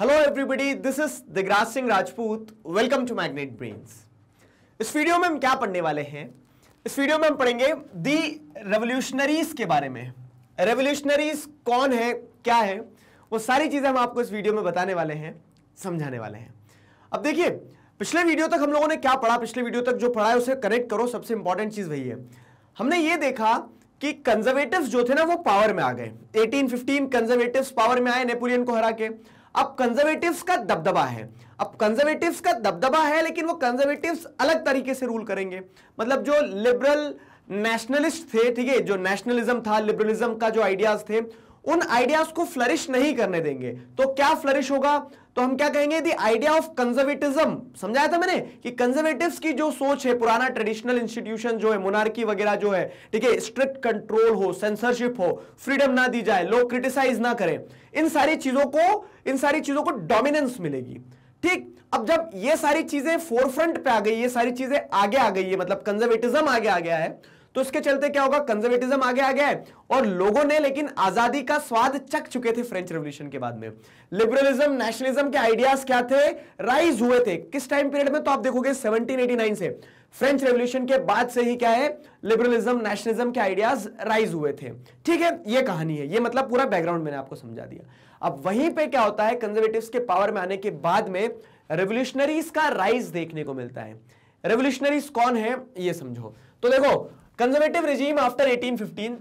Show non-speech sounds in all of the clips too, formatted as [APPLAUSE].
Hello everybody this is Digraj Singh Rajput welcome to magnet brains इस video में हम क्या पढ़ने वाले हैं इस वीडियो में हम पढ़ेंगे दी रेवोल्यूशनरीज के बारे में रेवोल्यूशनरीज कौन है क्या है वो सारी चीज़ें हम आपको इस वीडियो में बताने वाले हैं समझाने वाले हैं अब देखिए पिछले वीडियो तक हम लोगों ने क्या पढ़ा पिछले वीडियो तक जो पढ़ा है उसे कनेक्ट करो सबसे इंपॉर्टेंट चीज़ वही है हमने ये देखा कि कंजर्वेटिव जो थे ना वो पावर में आ गए 1815 कंजर्वेटिव पावर में आए नेपोलियन को हरा के अब कंजर्वेटिव का दबदबा है अब कंजर्वेटिव का दबदबा है लेकिन वो कंजर्वेटिव अलग तरीके से रूल करेंगे मतलब जो लिबरल नेशनलिस्ट थे ठीक है जो नेशनलिज्म था लिबरलिज्म का जो आइडियाज थे उन आइडियाज को फ्लरिश नहीं करने देंगे तो क्या फ्लरिश होगा तो हम क्या कहेंगे दी आइडिया ऑफ कंजर्वेटिज्म समझाया था मैंने कि कंजर्वेटिव की जो सोच है पुराना ट्रेडिशनल इंस्टीट्यूशन जो है मोनार्की वगैरह जो है ठीक है स्ट्रिक्ट कंट्रोल हो सेंसरशिप हो फ्रीडम ना दी जाए लोग क्रिटिसाइज ना करें इन सारी चीजों को इन सारी चीजों को डोमिनेंस मिलेगी ठीक अब जब ये सारी चीजें फोरफ्रंट पे आ गई ये सारी चीजें आगे आ गई है मतलब कंजर्वेटिज्म आगे आ गया है तो इसके चलते क्या होगा कंजर्वेटिज्म आगे आ गया है और लोगों ने लेकिन आजादी का स्वाद चक चुके थे फ्रेंच रेवोल्यूशन के बाद में लिबरलिज्म नेशनलिज्म के आइडियाज क्या थे राइज हुए थे किस टाइम पीरियड में तो आप देखोगे 1789 से फ्रेंच रेवोल्यूशन के बाद से ही क्या है लिबरलिज्म नेशनलिज्म के आइडियाज राइज हुए थे ठीक है ये कहानी है ये मतलब पूरा बैकग्राउंड मैंने आपको समझा दिया अब वहीं पे क्या होता है कंजर्वेटिव्स के पावर में आने के बाद में रेवोल्यूशनरीज का राइज देखने को मिलता है रेवोल्यूशनरीज कौन है ये समझो तो देखो Conservative regime after 1815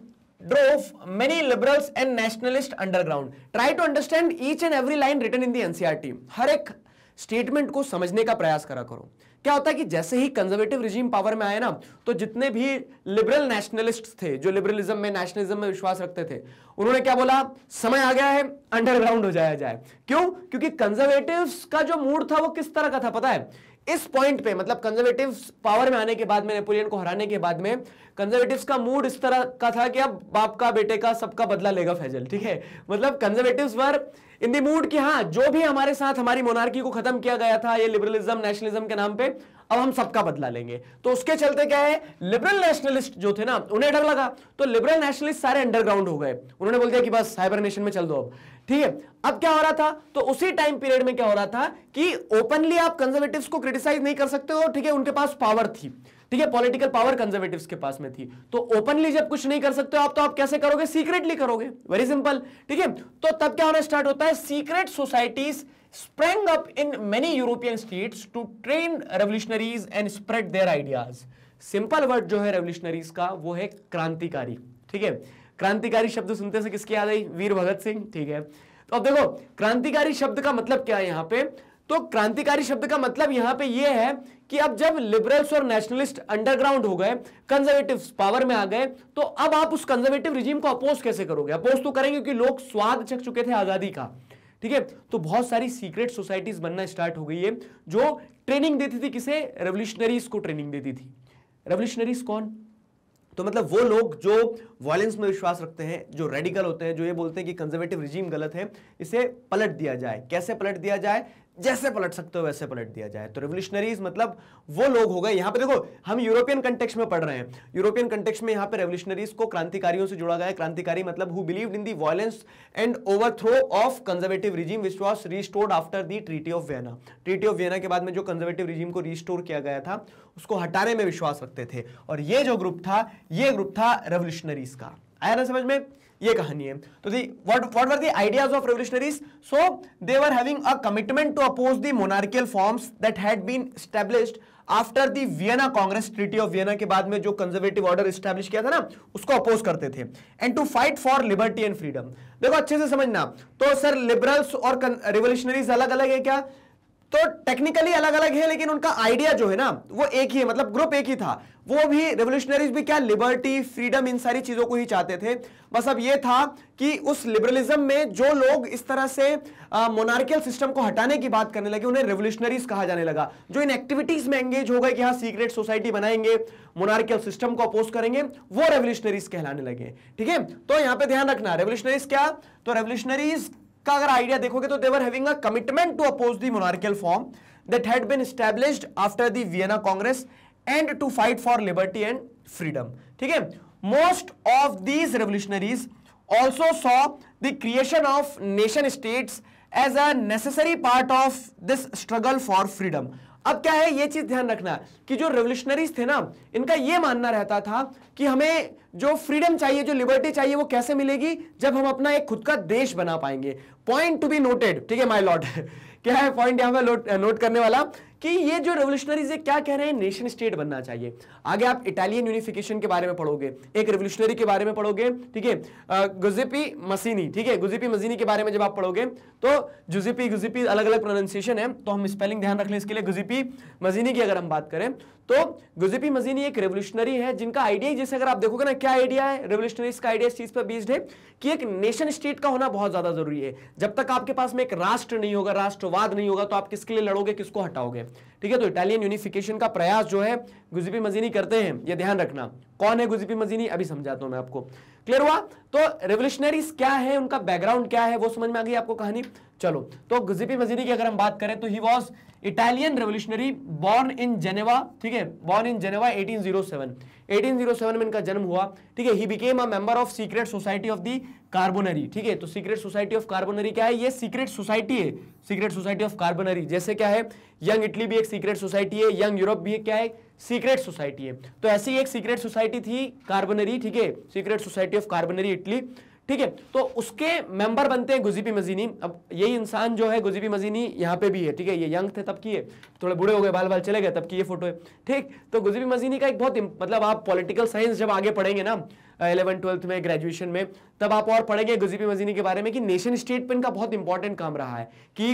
drove many liberals and nationalists underground. Try to understand each and every line written in the NCRT. E हर एक स्टेटमेंट को समझने का प्रयास करा करो क्या होता है कि जैसे ही कंजर्वेटिव रिजीम पावर में आए ना तो जितने भी लिबरल नेशनलिस्ट थे जो लिबरलिज्म में नेशनलिज्म में विश्वास रखते थे उन्होंने क्या बोला समय आ गया है अंडरग्राउंड हो जाया जाए क्यों क्योंकि कंजर्वेटिव्स का जो मूड था वो किस तरह का था पता है इस पॉइंट पे मतलब कंजर्वेटिव पावर में आने के बाद में नेपोलियन को हराने के बाद में कंजर्वेटिव का मूड इस तरह का था कि अब बाप का बेटे का सबका बदला लेगा फैजल ठीक है मतलब कंजर्वेटिव वर इन दी मूड कि हाँ जो भी हमारे साथ हमारी मोनार्की को खत्म किया गया था ये लिबरलिज्म नेशनलिज्म के नाम पे अब हम सबका बदला लेंगे तो उसके चलते क्या है लिबरल नेशनलिस्ट जो थे ना उन्हें डर लगा तो लिबरल नेशनलिस्ट सारे अंडरग्राउंड हो गए उन्होंने बोल दिया कि बस हाइबरनेशन में चल दो अब ठीक है अब क्या हो रहा था तो उसी टाइम पीरियड में क्या हो रहा था कि ओपनली आप कंजर्वेटिव्स को क्रिटिसाइज नहीं कर सकते हो ठीक है उनके पास पावर थी ठीक है पॉलिटिकल पावर कंजर्वेटिव के पास में थी तो ओपनली जब कुछ नहीं कर सकते आप तो आप कैसे करोगे सीक्रेटली करोगे वेरी सिंपल ठीक है तो तब क्या होना स्टार्ट होता है secret societies sprang up in many European states to train revolutionaries and spread their ideas simple word जो है रेवल्यूशनरीज का वो है क्रांतिकारी ठीक है क्रांतिकारी शब्द सुनते से किसकी याद आई वीर भगत सिंह ठीक है तो अब देखो क्रांतिकारी शब्द का मतलब क्या है यहां पे तो क्रांतिकारी शब्द का मतलब यहां पे यह है कि अब जब लिबरल्स और नेशनलिस्ट अंडरग्राउंड हो गए कंजर्वेटिव पावर में आ गए तो अब आप उस कंजर्वेटिव रिजीम को अपोज कैसे करोगे अपोज तो करेंगे क्योंकि लोग स्वाद चख चुके थे आजादी का ठीक है तो बहुत सारी सीक्रेट सोसाइटीज बनना स्टार्ट हो गई है जो ट्रेनिंग देती थी किसे रेवोल्यूशनरीज को ट्रेनिंग देती थी रेवोल्यूशनरीज कौन तो मतलब वो लोग जो वायलेंस में विश्वास रखते हैं जो रेडिकल होते हैं जो ये बोलते हैं कि कंजर्वेटिव रिजीम गलत है इसे पलट दिया जाए कैसे पलट दिया जाए जैसे पलट सकते हो वैसे पलट दिया जाए तो रेवोल्यूशनरीज मतलब वो लोग हो गए यहां पे देखो हम यूरोपियन कंटेक्स में पढ़ रहे हैं यूरोपियन कंटेक्स में यहां पे रेवोल्यूशनरीज को क्रांतिकारियों से जोड़ा गया क्रांतिकारी मतलब who believe in the violence and overthrow of conservative regime which was restored after the treaty of Vienna treaty of Vienna के बाद में जो कंजर्वेटिव रिजीम को रिस्टोर किया गया था उसको हटाने में विश्वास रखते थे और ये जो ग्रुप था ये ग्रुप था रेवोल्यूशनरीज का आया ना समझ में ये कहानी है तो the what what were the ideas of revolutionaries so they were having a commitment to oppose the monarchical forms that had been established after the Vienna congress treaty of Vienna के बाद में जो कंजर्वेटिव ऑर्डर एस्टैब्लिश किया था ना उसको oppose करते थे and to fight for liberty and freedom देखो अच्छे से समझना तो सर लिबरल्स और रेवोल्यूशनरीज अलग अलग है क्या तो टेक्निकली अलग अलग है लेकिन उनका आइडिया जो है ना वो एक ही है मतलब ग्रुप एक ही था वो भी रेवोल्यूशनरीज भी क्या लिबर्टी फ्रीडम इन सारी चीजों को ही चाहते थे बस अब ये था कि उस लिबरलिज्म में जो लोग इस तरह से मोनार्कियल सिस्टम को हटाने की बात करने लगे उन्हें रेवोल्यूशनरीज कहा जाने लगा जो इन एक्टिविटीज में एंगेज हो गए कि हाँ सीक्रेट सोसाइटी बनाएंगे मोनार्कियल सिस्टम को अपोज करेंगे वो रेवोल्यूशनरीज कहलाने लगे ठीक है तो यहां पर ध्यान रखना रेवोल्यूशनरीज क्या तो रेवोल्यूशनरीज का अगर आइडिया देखोगे तो they were having a commitment to oppose the monarchical form that had been established after the Vienna congress and to fight for liberty and freedom ठीक है most of these revolutionaries also saw the creation of nation states as a necessary part of this struggle for freedom अब क्या है ये चीज ध्यान रखना कि जो रेवोल्यूशनरीज थे ना इनका ये मानना रहता था कि हमें जो फ्रीडम चाहिए जो लिबर्टी चाहिए वो कैसे मिलेगी जब हम अपना एक खुद का देश बना पाएंगे पॉइंट टू बी नोटेड ठीक है माई लॉर्ड [LAUGHS] क्या है पॉइंट यहां पर नोट करने वाला कि ये जो रेवोल्यूशनरीज है क्या कह रहे हैं नेशन स्टेट बनना चाहिए आगे आप इटालियन यूनिफिकेशन के बारे में पढ़ोगे एक रेवोल्यूशनरी के बारे में पढ़ोगे ठीक है गुजेपी मसीनी ठीक है गुजेपी मसीनी के बारे में जब आप पढ़ोगे तो जुजिपी गुजेपी अलग अलग प्रोनाउंसिएशन है तो हम स्पेलिंग ध्यान रख लें इसके लिए गुजेपी मजीनी की अगर हम बात करें तो गुजिपी मजीनी एक रेवोल्यूशनरी है जिनका आइडिया जैसे अगर आप देखोगे ना क्या आइडिया है रेवोल्यूशनरीज का आइडिया इस चीज पर बेस्ड है कि एक नेशन स्टेट का होना बहुत ज्यादा जरूरी है जब तक आपके पास में एक राष्ट्र नहीं होगा राष्ट्रवाद नहीं होगा तो आप किसके लिए लड़ोगे किसको हटाओगे ठीक है तो इटालियन यूनिफिकेशन का प्रयास जो है गुजबी मजीनी करते हैं ये ध्यान रखना कौन है गुजबी मजीनी अभी समझाता हूं मैं आपको क्लियर हुआ तो रेवोल्यूशनरीज क्या है उनका बैकग्राउंड क्या है वो समझ में आ गई आपको कहानी चलो तो गजीपी मजीरी की अगर हम बात करें तो he was Italian revolutionary born in Geneva ठीक है बॉर्न इन जेनेवा 1807 1807 में इनका जन्म हुआ ठीक है he became a member of secret society of the Carbonari ठीक है तो सीक्रेट सोसाइटी ऑफ कार्बोनरी क्या है ये सीक्रेट सोसाइटी है सीक्रेट सोसाइटी ऑफ कार्बोनरी जैसे क्या है यंग इटली भी एक सीक्रेट सोसाइटी है यंग यूरोप भी क्या है सीक्रेट सोसाइटी है तो ऐसी एक सीक्रेट सोसाइटी थी कार्बोनरी ठीक है secret society of Carbonari Italy ठीक है तो उसके मेंबर बनते हैं गुजीबी मजीनी अब यही इंसान जो है गुजीबी मजीनी यहाँ पे भी है ठीक है ये यंग थे तब की है थोड़े बुढ़े हो गए बाल बाल चले गए तब की ये फोटो है ठीक तो गुजीबी मजीनी का एक बहुत मतलब आप पॉलिटिकल साइंस जब आगे पढ़ेंगे ना इलेवन ट्वेल्थ में ग्रेजुएशन में तब आप और पढ़ेंगे गुजीबी मजीनी के बारे में कि नेशन स्टेट पर इनका बहुत इंपॉर्टेंट काम रहा है कि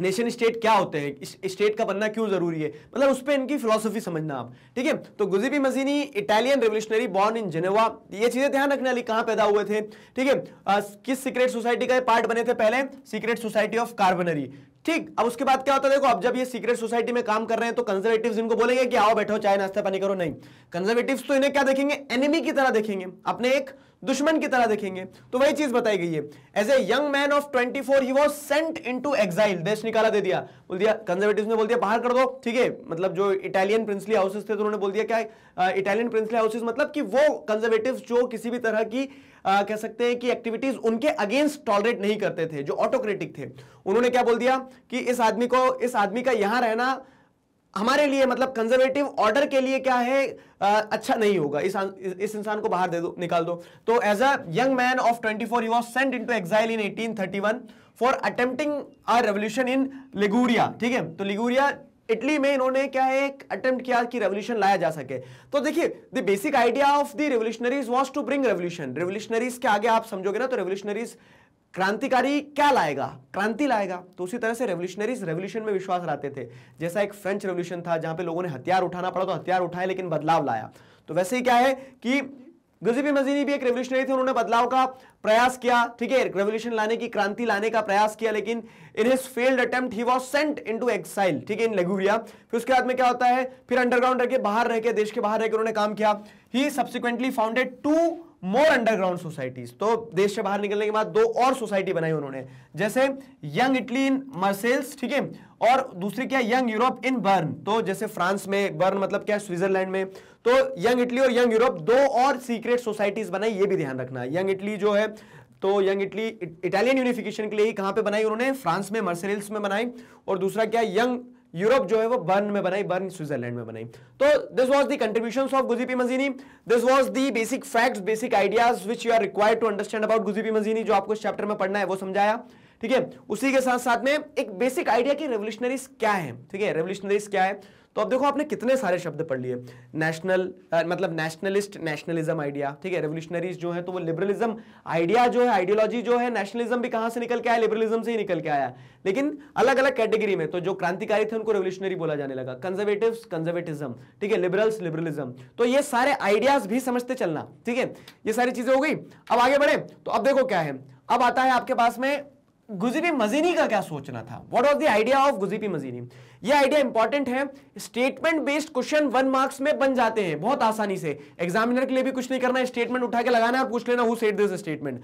नेशन स्टेट क्या होते हैं स्टेट का बनना क्यों जरूरी है मतलब उस पर इनकी फिलोसफी समझना आप ठीक है तो Giuseppe Mazzini Italian revolutionary born in Geneva ये चीजें ध्यान रखने वाली कहाँ पैदा हुए थे ठीक है किस सीक्रेट सोसाइटी का पार्ट बने थे पहले सीक्रेट सोसाइटी ऑफ कार्बनरी ठीक अब उसके बाद क्या होता है देखो अब जब ये सीक्रेट सोसाइटी में काम कर रहे हैं तो कंजर्वेटिव इनको बोलेंगे कि आओ बैठो चाय नाश्ता पानी करो नहीं कंजर्वेटिव तो इन्हें क्या देखेंगे एनिमी की तरह देखेंगे अपने एक दुश्मन की तरह देखेंगे तो वही चीज बताई गई है as a young man of twenty four he was sent into exile देश निकाला दे दिया बोल दिया कंजर्वेटिव ने बोल दिया बाहर कर दो ठीक है मतलब जो इटालियन प्रिंसली हाउसेस थे तो उन्होंने बोल दिया क्या इटालियन प्रिंसली हाउसेस मतलब कि वो कंजर्वेटिव जो किसी भी तरह की आ, कह सकते हैं कि एक्टिविटीज उनके अगेंस्ट टॉलरेट नहीं करते थे जो ऑटोक्रेटिक थे उन्होंने क्या बोल दिया कि इस आदमी को इस आदमी का यहां रहना हमारे लिए मतलब कंजर्वेटिव ऑर्डर के लिए क्या है आ, अच्छा नहीं होगा इस इस इंसान को बाहर दे दो निकाल दो तो as a young man of 24 four he was sent into exile in 1831 for attempting a revolution in Liguria ठीक है तो लिगूरिया इटली में इन्होंने क्या है एक अटेम्प्ट किया कि रेवोल्यूशन लाया जा सके तो देखिए the basic idea of the revolutionaries was to bring revolution revolutionaries के आगे आप समझोगे ना तो रेवोल्यूशनरीज क्रांतिकारी क्या लाएगा क्रांति लाएगा तो उसी तरह से रेवोल्यूशनरीज रेवोल्यूशन में विश्वास रहते थे जैसा एक फ्रेंच रेवोल्यूशन था जहां पे लोगों ने हथियार उठाना पड़ा तो हथियार उठाए लेकिन बदलाव लाया तो वैसे ही क्या है कि गजीबी मजीनी भी एक रेवोल्यूशनरी थे उन्होंने बदलाव का प्रयास किया ठीक है रेवोल्यूशन लाने की क्रांति लाने का प्रयास किया लेकिन in his failed attempt he was sent into exile ठीक है इन लेगुरिया फिर उसके बाद में क्या होता है फिर अंडरग्राउंड रह के बाहर रह के देश के बाहर रहकर उन्होंने काम किया he subsequently founded two more underground societies तो देश से बाहर निकलने के बाद दो और सोसाइटी बनाई उन्होंने जैसे यंग इटली इन मर्सेल्स ठीक है और दूसरी क्या यंग यूरोप इन बर्न तो जैसे फ्रांस में बर्न मतलब क्या स्विट्जरलैंड में तो यंग इटली और यंग यूरोप दो और सीक्रेट सोसाइटीज बनाई ये भी ध्यान रखना यंग इटली जो है तो यंग इटली इटालियन यूनिफिकेशन के लिए कहां पे बनाई उन्होंने फ्रांस में मर्सेल्स में बनाई और दूसरा क्या यंग यूरोप जो है वो बर्न में बनाई बर्न स्विट्जरलैंड में बनाई तो this was the contribution of Giuseppe Mazzini this was the basic facts basic ideas which you are required to understand about Giuseppe Mazzini जो आपको इस चैप्टर में पढ़ना है वो समझाया ठीक है उसी के साथ साथ में एक बेसिक आइडिया की रेवल्यूशनरीज क्या है ठीक है रेवल्यूशनरीज क्या है तो अब देखो आपने कितने सारे शब्द पढ़ लिए नेशनल मतलब नेशनलिस्ट नेशनलिज्म आइडिया ठीक है रेवोल्यूशनरीज तो जो है तो वो लिबरलिज्म आइडिया जो है आइडियोलॉजी जो है नेशनलिज्म भी कहां से निकल के आया लिबरलिज्म से ही निकल के आया लेकिन अलग अलग कैटेगरी में तो जो क्रांतिकारी थे उनको रेवोल्यूशनरी बोला जाने लगा कंजर्वेटिव कंजर्वेटिज्म ठीक है लिबरल्स लिबरलिज्म तो ये सारे आइडियाज भी समझते चलना ठीक है ये सारी चीजें हो गई अब आगे बढ़े तो अब देखो क्या है अब आता है आपके पास में गुजीपी मजीनी का क्या सोचना था what was the idea of Giuseppe Mazzini ये आइडिया इंपॉर्टेंट है statement based question one marks में बन जाते हैं बहुत आसानी से एग्जामिनर के लिए भी कुछ नहीं करना है स्टेटमेंट उठा के लगाना और पूछ लेना हु सेट दिस स्टेटमेंट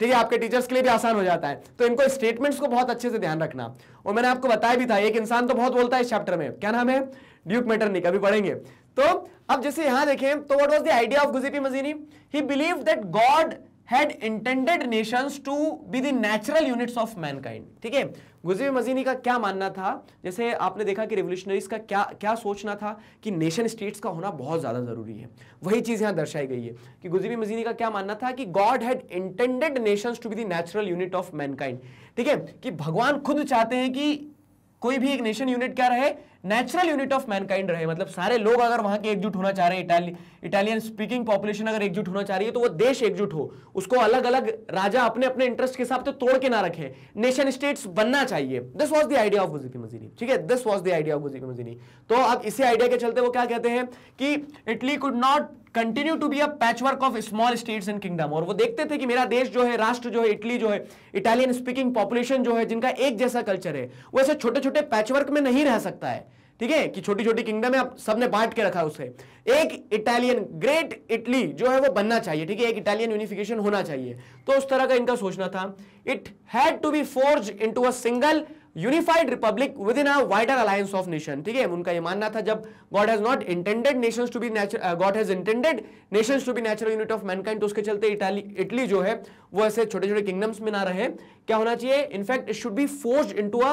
ठीक है आपके टीचर्स के लिए भी आसान हो जाता है तो इनको स्टेटमेंट्स को बहुत अच्छे से ध्यान रखना और मैंने आपको बताया भी था एक इंसान तो बहुत बोलता है इस चैप्टर में क्या नाम है ड्यूक मेटर निक अभी पढ़ेंगे तो अब जैसे यहां देखें तो what was the idea of Giuseppe Mazzini he believe that God had intended nations to be the natural units of mankind ठीक है गुजरे मजीनी का क्या मानना था जैसे आपने देखा कि रिवोल्यूशनरीज का क्या क्या सोचना था कि नेशन स्टेट्स का होना बहुत ज़्यादा ज़रूरी है वही चीज़ यहां दर्शाई गई है कि गुजरे मजीनी का क्या मानना था कि God had intended nations to be the natural unit of mankind ठीक है कि भगवान खुद चाहते हैं कि कोई भी एक नेशन यूनिट क्या रहे नेचुरल यूनिट ऑफ मैनकाइंड रहे मतलब सारे लोग अगर वहां के एकजुट होना चाह रहे हैं इटाली इटालियन स्पीकिंग पॉपुलेशन अगर एकजुट होना चाह रही है तो वो देश एकजुट हो उसको अलग अलग राजा अपने अपने इंटरेस्ट के हिसाब से तो तोड़ के ना रखे नेशन स्टेट्स बनना चाहिए this was the idea of Giuseppe Mazzini ठीक है this was the idea of Giuseppe Mazzini तो अब इसी आइडिया के चलते वो क्या कहते हैं कि Italy could not continue to be a patchwork of small states and kingdom और वो देखते थे कि मेरा देश जो है राष्ट्र जो है इटली जो है इटालियन स्पीकिंग पॉपुलेशन जो है जिनका एक जैसा कल्चर है वो ऐसे छोटे छोटे पैचवर्क में नहीं रह सकता है ठीक है कि छोटी छोटी किंगडम है सबने बांट के रखा उसे एक इटालियन ग्रेट इटली जो है वो बनना चाहिए ठीक है एक इटालियन यूनिफिकेशन होना चाहिए तो उस तरह का इनका सोचना था it had to be forged into a single unified republic within a wider alliance of nation ठीक है उनका यह मानना था जब God has not intended nation to be God has intended nation to be natural unit of mankind तो उसके चलते इटाली इटली जो है वो ऐसे छोटे छोटे किंगडम्स में ना रहे क्या होना चाहिए in fact it should be forced into a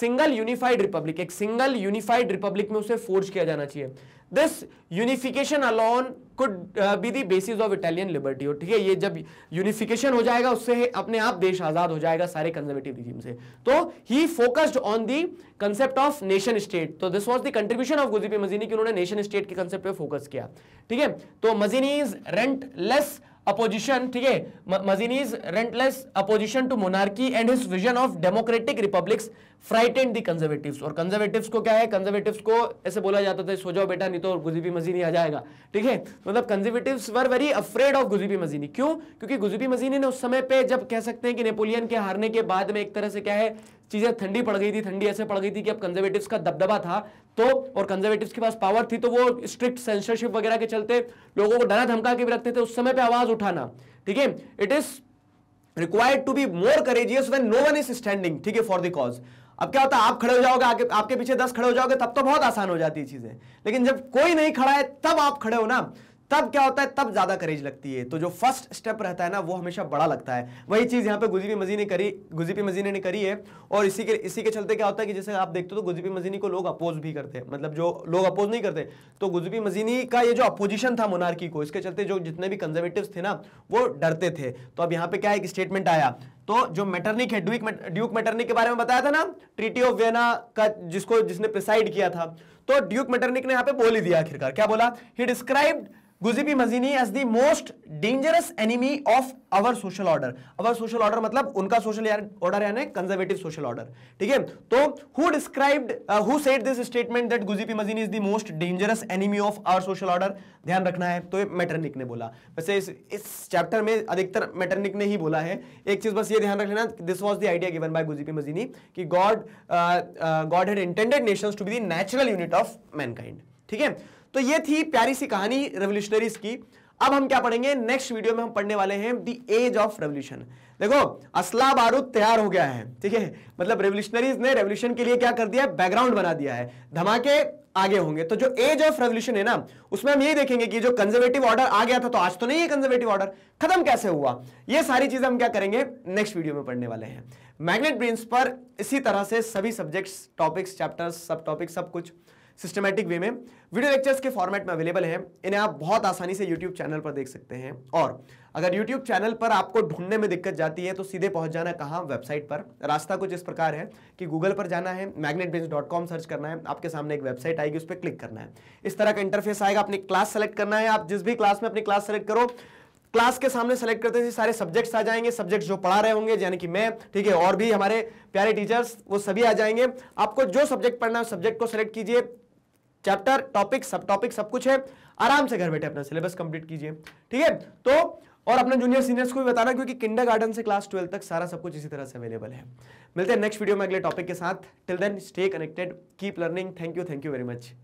single unified republic एक सिंगल यूनिफाइड रिपब्लिक में उसे फोर्ज किया जाना चाहिए this unification alone could be the basis of Italian liberty और ठीक है ये जब यूनिफिकेशन हो जाएगा उससे अपने आप देश आजाद हो जाएगा सारे कंजर्वेटिव रिजीम से तो he focused on the concept of nation state तो this was the contribution of Giuseppe Mazzini की उन्होंने नेशन स्टेट के कंसेप्ट पे फोकस किया ठीक है तो Mazzini is relentless opposition ठीक है Mazzini's relentless opposition to monarchy and his vision of democratic republics frightened the conservative और कंजर्वेटिव को क्या है कंजर्वेटिव को ऐसे बोला जाता था सो बेटा नहीं तो गुजीबी मजीनी आ जाएगा ठीक है मतलब conservative were very afraid of Giuseppe Mazzini क्यों क्योंकि गुजीबी मजीनी ने उस समय पे जब कह सकते हैं कि नेपोलियन के हारने के बाद में एक तरह से क्या है चीज़ें ठंडी पड़ गई थी ठंडी ऐसे पड़ गई थी कि अब कंजर्वेटिव का दबदबा था तो और कंजर्वेटिव के पास पावर थी तो वो स्ट्रिक्ट सेंसरशिप वगैरह के चलते लोगों को डरा धमका के भी रखते थे उस समय पर आवाज़ उठाना ठीक है it is required to be more courageous when no one is standing ठीक है फॉर द कॉज अब क्या होता है आप खड़े हो जाओगे आगे आपके पीछे दस खड़े हो जाओगे तब तो बहुत आसान हो जाती है चीजें लेकिन जब कोई नहीं खड़ा है तब आप खड़े हो ना तब क्या होता है तब ज्यादा करेज लगती है तो जो फर्स्ट स्टेप रहता है ना वो हमेशा बड़ा लगता है वही चीज यहाँ पे गुजीपी गुजीबी ने करी गुजीपी मजीने ने करी है और इसी के इसी के चलते क्या होता है कि जैसे आप देखते हो तो गुजीपी मजीनी को लोग अपोज भी करते हैं मतलब जो लोग अपोज नहीं करते तो गुजीपी मजीनी का ये जो अपोजिशन था मोनार्की को इसके चलते जो जितने भी कंजर्वेटिव थे ना वो डरते थे तो अब यहाँ पे क्या एक स्टेटमेंट आया तो जो मेटरनिक है ड्यूक ड्यूक मेटरनिक के बारे में बताया था ना ट्रीटी ऑफ वेना का जिसको जिसने प्रिसाइड किया था तो ड्यूक मेटरनिक ने यहाँ पे बोल ही दिया आखिरकार क्या बोला he described Giuseppe Mazzini as the most dangerous enemy of our social order our social order मतलब उनका सोशल ऑर्डर यानी कंजर्वेटिव सोशल ऑर्डर ठीक है तो who described who said this statement that Giuseppe Mazzini is the most dangerous enemy of our social order ध्यान रखना है तो मेटरनिक ने बोला वैसे इस इस चैप्टर में अधिकतर मेटरनिक ने ही बोला है एक चीज बस ये ध्यान रख लेना this was the idea given by Giuseppe Mazzini कि God God had intended nations to be the natural unit of mankind ठीक है तो ये थी प्यारी सी कहानी रेवोल्यूशनरीज की अब हम क्या पढ़ेंगे नेक्स्ट वीडियो में हम पढ़ने वाले हैं द एज ऑफ रेवोल्यूशन देखो असला बारूद तैयार हो गया है ठीक है मतलब रेवोल्यूशनरीज ने रेवोल्यूशन के लिए क्या कर दिया है बैकग्राउंड बना दिया है धमाके आगे होंगे तो जो एज ऑफ रेवोल्यूशन है ना उसमें हम यही देखेंगे कि जो कंजर्वेटिव ऑर्डर आ गया था तो आज तो नहीं है कंजर्वेटिव ऑर्डर खत्म कैसे हुआ ये सारी चीजें हम क्या करेंगे नेक्स्ट वीडियो में पढ़ने वाले हैं मैग्नेट ब्रेन्स पर इसी तरह से सभी सब्जेक्ट्स टॉपिक्स चैप्टर्स सब टॉपिक सब कुछ सिस्टमेटिक वे में वीडियो लेक्चर्स के फॉर्मेट में अवेलेबल हैं इन्हें आप बहुत आसानी से यूट्यूब चैनल पर देख सकते हैं और अगर यूट्यूब चैनल पर आपको ढूंढने में दिक्कत जाती है तो सीधे पहुंच जाना कहाँ वेबसाइट पर रास्ता कुछ इस प्रकार है कि गूगल पर जाना है मैग्नेट सर्च करना है आपके सामने एक वेबसाइट आएगी उस पर क्लिक करना है इस तरह का इंटरफेस आएगा अपनी क्लास सेलेक्ट करना है आप जिस भी क्लास में अपनी क्लास सेलेक्ट करो क्लास के सामने सेलेक्ट करते थे सारे सब्जेक्ट्स आ जाएंगे सब्जेक्ट्स जो पढ़ा रहे होंगे यानी कि मैं ठीक है और भी हमारे प्यारे टीचर्स वो सभी आ जाएंगे आपको जो सब्जेक्ट पढ़ना है सब्जेक्ट को सेलेक्ट कीजिए चैप्टर टॉपिक सब टॉपिक सब कुछ है आराम से घर बैठे अपना सिलेबस कंप्लीट कीजिए ठीक है तो और अपने जूनियर सीनियर्स को भी बताना क्योंकि किंडर गार्डन से क्लास ट्वेल्व तक सारा सब कुछ इसी तरह से अवेलेबल है मिलते हैं नेक्स्ट वीडियो में अगले टॉपिक के साथ till then stay connected keep learning thank you thank you very much